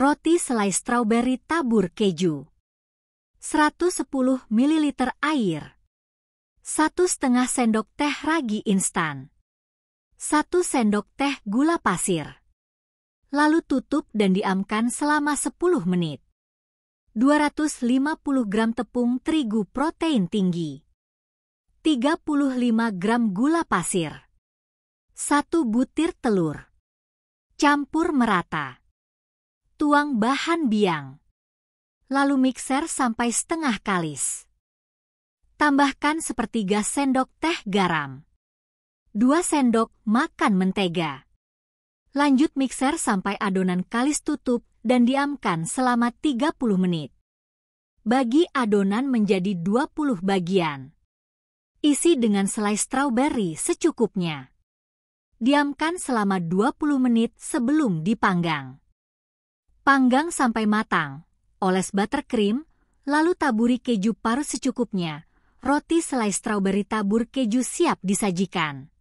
roti selai strawberry tabur keju. 110 ml air. 1 setengah sendok teh ragi instan. 1 sendok teh gula pasir. Lalu tutup dan diamkan selama 10 menit. 250 gram tepung terigu protein tinggi. 35 gram gula pasir. 1 butir telur. Campur merata tuang bahan biang. Lalu mixer sampai setengah kalis. Tambahkan sepertiga sendok teh garam. dua sendok makan mentega. Lanjut mixer sampai adonan kalis tutup dan diamkan selama 30 menit. Bagi adonan menjadi 20 bagian. Isi dengan selai strawberry secukupnya. Diamkan selama 20 menit sebelum dipanggang. Panggang sampai matang, oles buttercream, lalu taburi keju parut secukupnya. Roti selai strawberry tabur keju siap disajikan.